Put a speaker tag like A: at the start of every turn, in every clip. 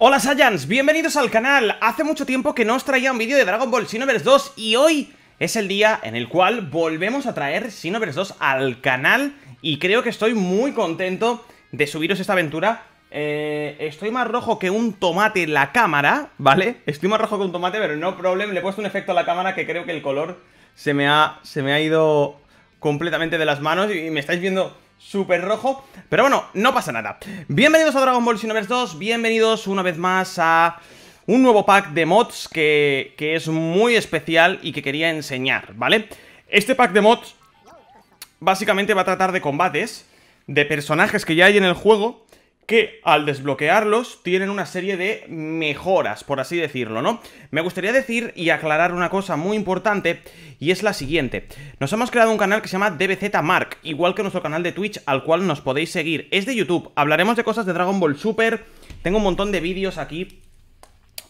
A: Hola Saiyans, bienvenidos al canal. Hace mucho tiempo que no os traía un vídeo de Dragon Ball Xenoverse 2 y hoy es el día en el cual volvemos a traer Xenoverse 2 al canal y creo que estoy muy contento de subiros esta aventura. Eh, estoy más rojo que un tomate en la cámara, ¿vale? Estoy más rojo que un tomate, pero no problem. Le he puesto un efecto a la cámara que creo que el color se me ha, se me ha ido completamente de las manos y me estáis viendo Super rojo. Pero bueno, no pasa nada. Bienvenidos a Dragon Ball Xenoverse 2, bienvenidos una vez más a un nuevo pack de mods que, que es muy especial y que quería enseñar, ¿vale? Este pack de mods básicamente va a tratar de combates, de personajes que ya hay en el juego que al desbloquearlos tienen una serie de mejoras, por así decirlo, ¿no? Me gustaría decir y aclarar una cosa muy importante y es la siguiente. Nos hemos creado un canal que se llama DBZ Mark, igual que nuestro canal de Twitch al cual nos podéis seguir. Es de YouTube, hablaremos de cosas de Dragon Ball Super, tengo un montón de vídeos aquí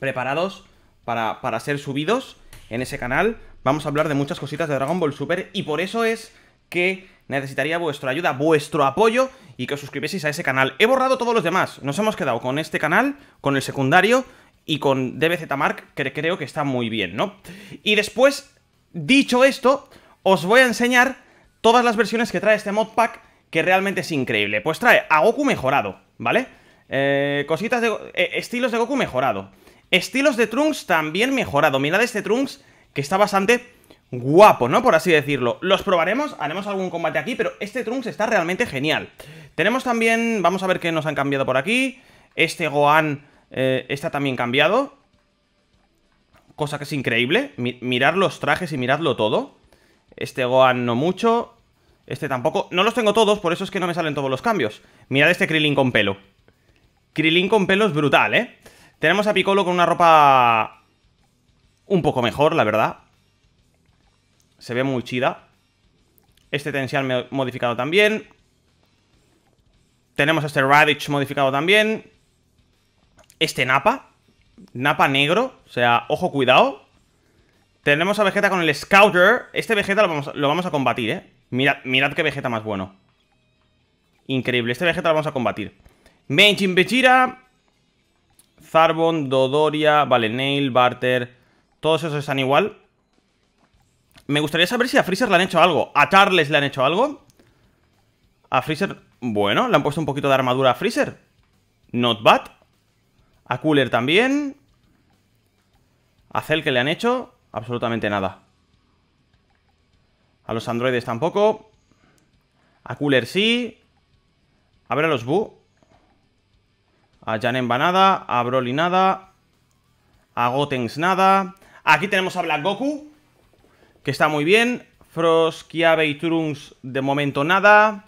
A: preparados para, para ser subidos en ese canal. Vamos a hablar de muchas cositas de Dragon Ball Super y por eso es que necesitaría vuestra ayuda, vuestro apoyo y que os suscribieseis a ese canal. He borrado todos los demás, nos hemos quedado con este canal, con el secundario y con DBZ Mark, que creo que está muy bien, ¿no? Y después, dicho esto, os voy a enseñar todas las versiones que trae este modpack, que realmente es increíble. Pues trae a Goku mejorado, ¿vale? Eh, cositas de... Eh, estilos de Goku mejorado. Estilos de Trunks también mejorado. Mirad este Trunks, que está bastante guapo, ¿no? Por así decirlo. Los probaremos, haremos algún combate aquí, pero este Trunks está realmente genial. Tenemos también, vamos a ver qué nos han cambiado por aquí. Este Gohan eh, está también cambiado. Cosa que es increíble. Mirar mirad los trajes y miradlo todo. Este Gohan no mucho. Este tampoco. No los tengo todos, por eso es que no me salen todos los cambios. Mirad este Krillin con pelo. Krillin con pelo es brutal, ¿eh? Tenemos a Piccolo con una ropa... Un poco mejor, la verdad se ve muy chida. Este tensial modificado también. Tenemos este Radich modificado también. Este Napa. Napa negro. O sea, ojo, cuidado. Tenemos a Vegeta con el Scouter. Este Vegeta lo vamos, a combatir, ¿eh? Mirad, mirad qué Vegeta más bueno. Increíble. Este Vegeta lo vamos a combatir. Meijin Bechira. Zarbon, Dodoria, Vale, Nail, Barter. Todos esos están igual. Me gustaría saber si a Freezer le han hecho algo. ¿A Charles le han hecho algo? A Freezer... Bueno, le han puesto un poquito de armadura a Freezer. Not bad. A Cooler también. A Cell que le han hecho... Absolutamente nada. A los androides tampoco. A Cooler sí. A ver a los Bu. A Janemba nada A Broly nada. A Gotens nada. Aquí tenemos a Black Goku que está muy bien. Frost, Kiave y Trunks de momento nada.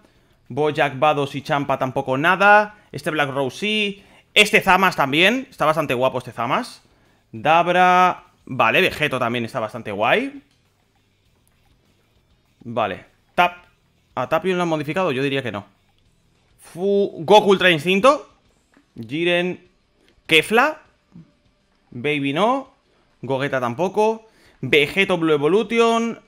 A: Bojack, bados y Champa tampoco nada. Este Black Rose sí. Este Zamas también. Está bastante guapo este Zamas. Dabra... Vale, Vegeto también está bastante guay. Vale. Tap. ¿A Tapion lo han modificado? Yo diría que no. Fu... Goku Ultra Instinto. Jiren... Kefla. Baby no. Gogeta tampoco. Vegeto Blue Evolution.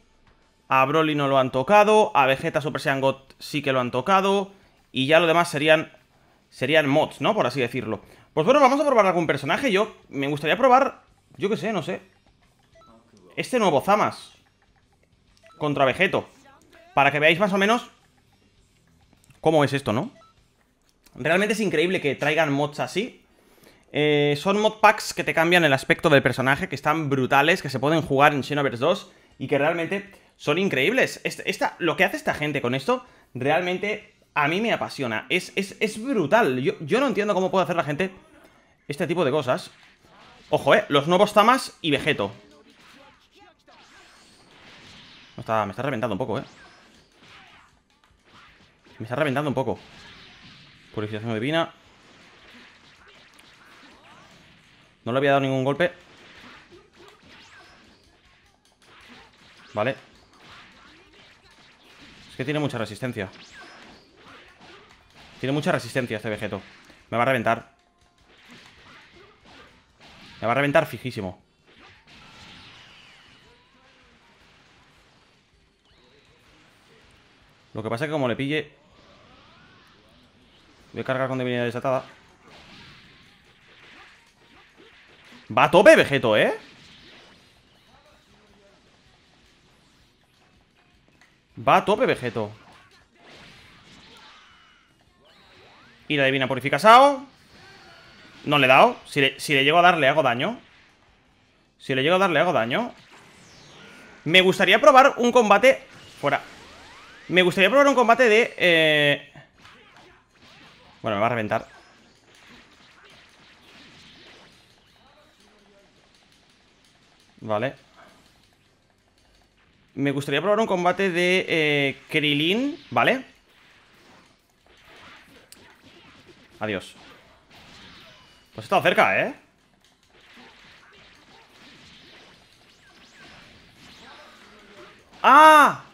A: A Broly no lo han tocado. A Vegeta Super Saiyan God sí que lo han tocado. Y ya lo demás serían, serían mods, ¿no? Por así decirlo. Pues bueno, vamos a probar algún personaje. Yo me gustaría probar... Yo qué sé, no sé. Este nuevo Zamas. Contra Vegeto. Para que veáis más o menos... Cómo es esto, ¿no? Realmente es increíble que traigan mods así. Eh, son modpacks que te cambian el aspecto del personaje, que están brutales, que se pueden jugar en Xenoverse 2 y que realmente son increíbles. Este, lo que hace esta gente con esto realmente a mí me apasiona. Es, es, brutal. Yo, no entiendo cómo puede hacer la gente este tipo de cosas. Ojo, eh. Los nuevos Tamas y Vegeto. Me está, me está reventando un poco, eh. Me está reventando un poco. Purificación divina. No le había dado ningún golpe Vale Es que tiene mucha resistencia Tiene mucha resistencia este Vegeto Me va a reventar Me va a reventar fijísimo Lo que pasa es que como le pille Voy a cargar con debilidad desatada Va a tope Vegeto, ¿eh? Va a tope Vegeto. Y la divina purifica Sao. No le he dado. Si le, si llego a darle hago daño. Si le llego a darle hago daño. Me gustaría probar un combate... Fuera. Me gustaría probar un combate de... Eh, bueno, me va a reventar. Vale. Me gustaría probar un combate de eh, Krilin, ¿vale? Adiós. Pues he estado cerca, ¿eh? ¡Ah!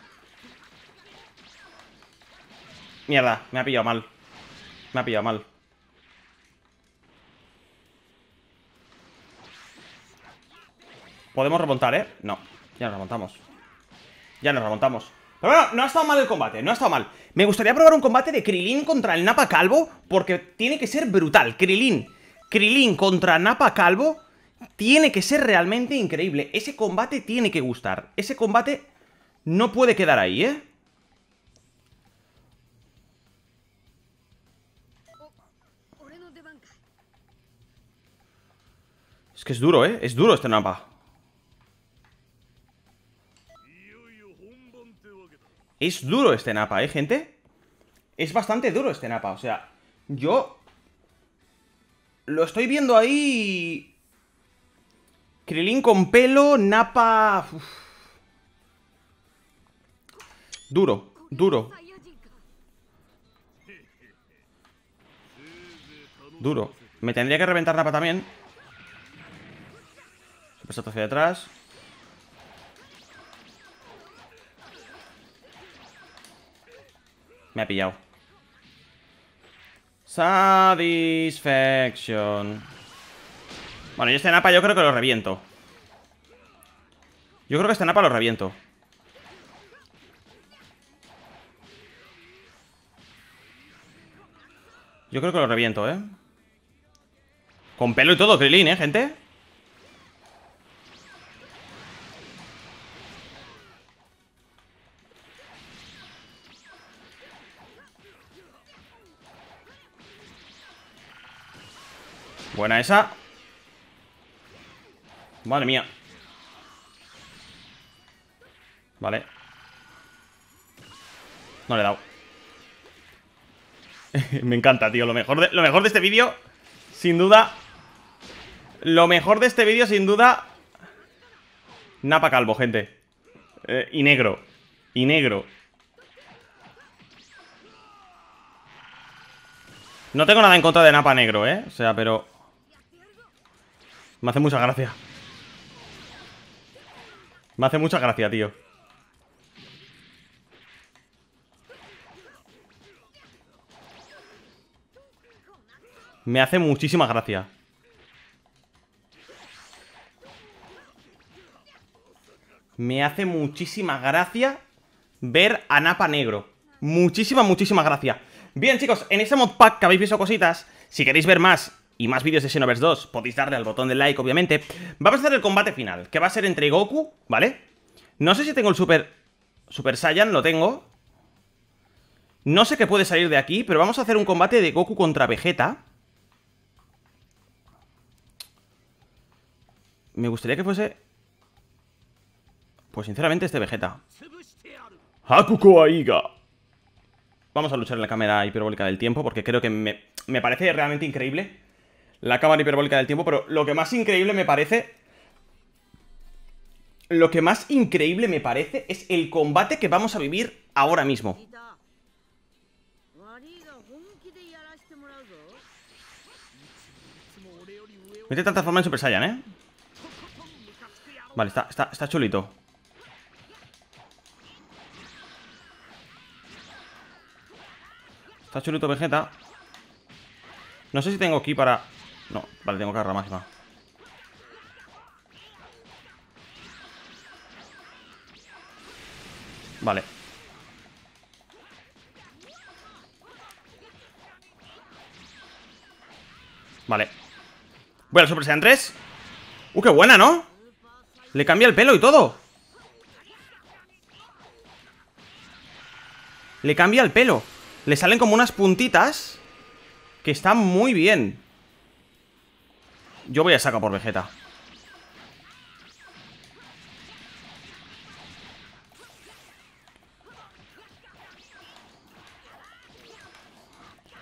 A: Mierda, me ha pillado mal. Me ha pillado mal. Podemos remontar, ¿eh? No, ya nos remontamos Ya nos remontamos Pero bueno, no ha estado mal el combate, no ha estado mal Me gustaría probar un combate de Krilin contra el Napa Calvo Porque tiene que ser brutal Krilin, Krilin contra Napa Calvo Tiene que ser realmente increíble Ese combate tiene que gustar Ese combate no puede quedar ahí, ¿eh? Es que es duro, ¿eh? Es duro este Napa. Es duro este Napa, ¿eh, gente? Es bastante duro este Napa, o sea, yo... Lo estoy viendo ahí... Krilin con pelo, Napa... Duro, duro. Duro. Me tendría que reventar Napa también. pasado hacia atrás. Me ha pillado. Satisfaction. Bueno, yo este Napa yo creo que lo reviento. Yo creo que este Napa lo reviento. Yo creo que lo reviento, ¿eh? Con pelo y todo, Krilin, ¿eh, gente? Buena esa. Madre mía. Vale. No le he dado. Me encanta, tío. Lo mejor de, lo mejor de este vídeo, sin duda... Lo mejor de este vídeo, sin duda... Napa calvo, gente. Eh, y negro. Y negro. No tengo nada en contra de Napa negro, ¿eh? O sea, pero... Me hace mucha gracia. Me hace mucha gracia, tío. Me hace muchísima gracia. Me hace muchísima gracia ver a Napa Negro. Muchísima, muchísima gracia. Bien, chicos, en ese modpack que habéis visto cositas, si queréis ver más y más vídeos de Xenoverse 2, podéis darle al botón de like, obviamente. Vamos a hacer el combate final, que va a ser entre Goku, ¿vale? No sé si tengo el Super... Super Saiyan, lo tengo. No sé qué puede salir de aquí, pero vamos a hacer un combate de Goku contra Vegeta. Me gustaría que fuese... Pues sinceramente este Vegeta. ¡Hakuko Aiga! Vamos a luchar en la cámara hiperbólica del tiempo porque creo que me, me parece realmente increíble la cámara hiperbólica del tiempo, pero lo que más increíble me parece... Lo que más increíble me parece es el combate que vamos a vivir ahora mismo. Mete tanta forma en Super Saiyan, ¿eh? Vale, está, está chulito. Está chulito Vegeta. No sé si tengo aquí para... No, vale, tengo carga más Vale. Vale. Voy al Super Saiyan 3. ¡Uh, qué buena, ¿no? Le cambia el pelo y todo. Le cambia el pelo. Le salen como unas puntitas que están muy bien. Yo voy a sacar por Vegeta.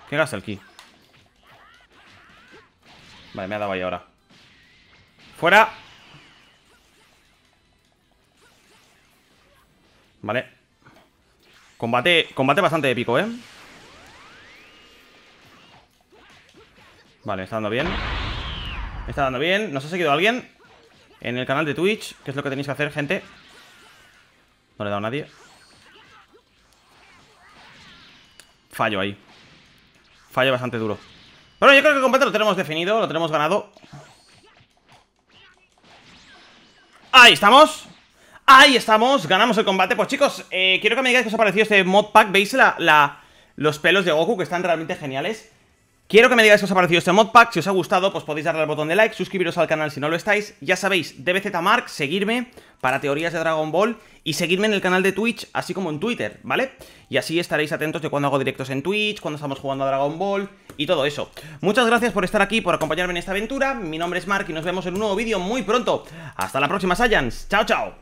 A: ¿Qué gasta el ki? Vale, me ha dado ahí ahora. ¡Fuera! Vale. Combate, combate bastante épico, ¿eh? Vale, está dando bien está dando bien. Nos ha seguido alguien en el canal de Twitch, que es lo que tenéis que hacer, gente. No le he dado a nadie. Fallo ahí. Fallo bastante duro. Pero bueno, yo creo que el combate lo tenemos definido, lo tenemos ganado. Ahí estamos. Ahí estamos, ganamos el combate Pues chicos, eh, quiero que me digáis qué os ha parecido este mod pack Veis la, los pelos de Goku que están realmente geniales Quiero que me digáis qué os ha parecido este modpack, si os ha gustado pues podéis darle al botón de like, suscribiros al canal si no lo estáis, ya sabéis, Mark, seguirme para teorías de Dragon Ball y seguirme en el canal de Twitch, así como en Twitter, ¿vale? Y así estaréis atentos de cuando hago directos en Twitch, cuando estamos jugando a Dragon Ball y todo eso. Muchas gracias por estar aquí, por acompañarme en esta aventura, mi nombre es Mark y nos vemos en un nuevo vídeo muy pronto. Hasta la próxima, Saiyans, chao chao.